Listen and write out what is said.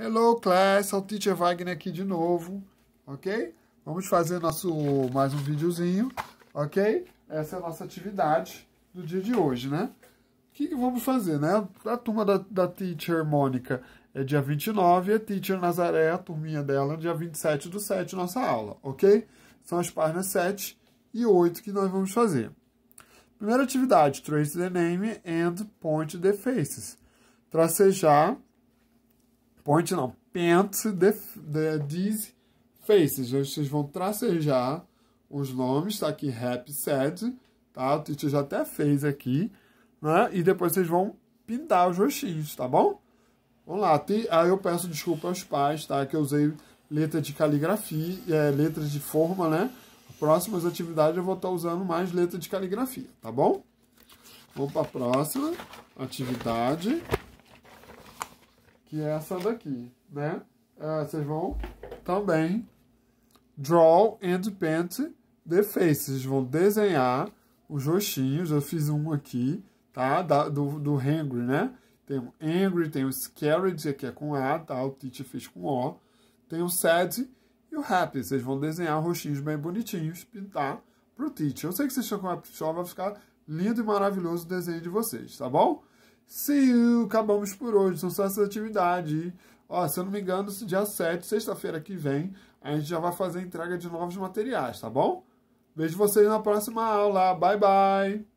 Hello class, é o Teacher Wagner aqui de novo, ok? Vamos fazer nosso mais um videozinho, ok? Essa é a nossa atividade do dia de hoje, né? O que, que vamos fazer, né? A turma da, da Teacher Mônica é dia 29 e a Teacher Nazaré, a turminha dela, é dia 27 do 7, nossa aula, ok? São as páginas 7 e 8 que nós vamos fazer. Primeira atividade, trace the name and point the faces. Tracejar Point não. Pent the, the, these faces. Vocês vão tracejar os nomes, tá aqui, rap, sad, tá? O teacher já até fez aqui, né? E depois vocês vão pintar os rostinhos, tá bom? Vamos lá. Tem, aí eu peço desculpa aos pais, tá? Que eu usei letra de caligrafia, é, letra de forma, né? Próximas atividades eu vou estar tá usando mais letra de caligrafia, tá bom? Vamos para a próxima atividade que é essa daqui, né? Uh, vocês vão também draw and paint the faces. Vocês vão desenhar os roxinhos. Eu fiz um aqui, tá? Da, do, do Hangry, né? Tem o Angry, tem o Scared, que é com A, tá? O Tite fez com O. Tem o Sad e o Happy. Vocês vão desenhar roxinhos bem bonitinhos, pintar pro Tite. Eu sei que vocês estão com a pistola, vai ficar lindo e maravilhoso o desenho de vocês, tá bom? See you. Acabamos por hoje. São só essas atividades. Ó, se eu não me engano, dia 7, sexta-feira que vem, a gente já vai fazer a entrega de novos materiais, tá bom? Vejo vocês na próxima aula. Bye, bye!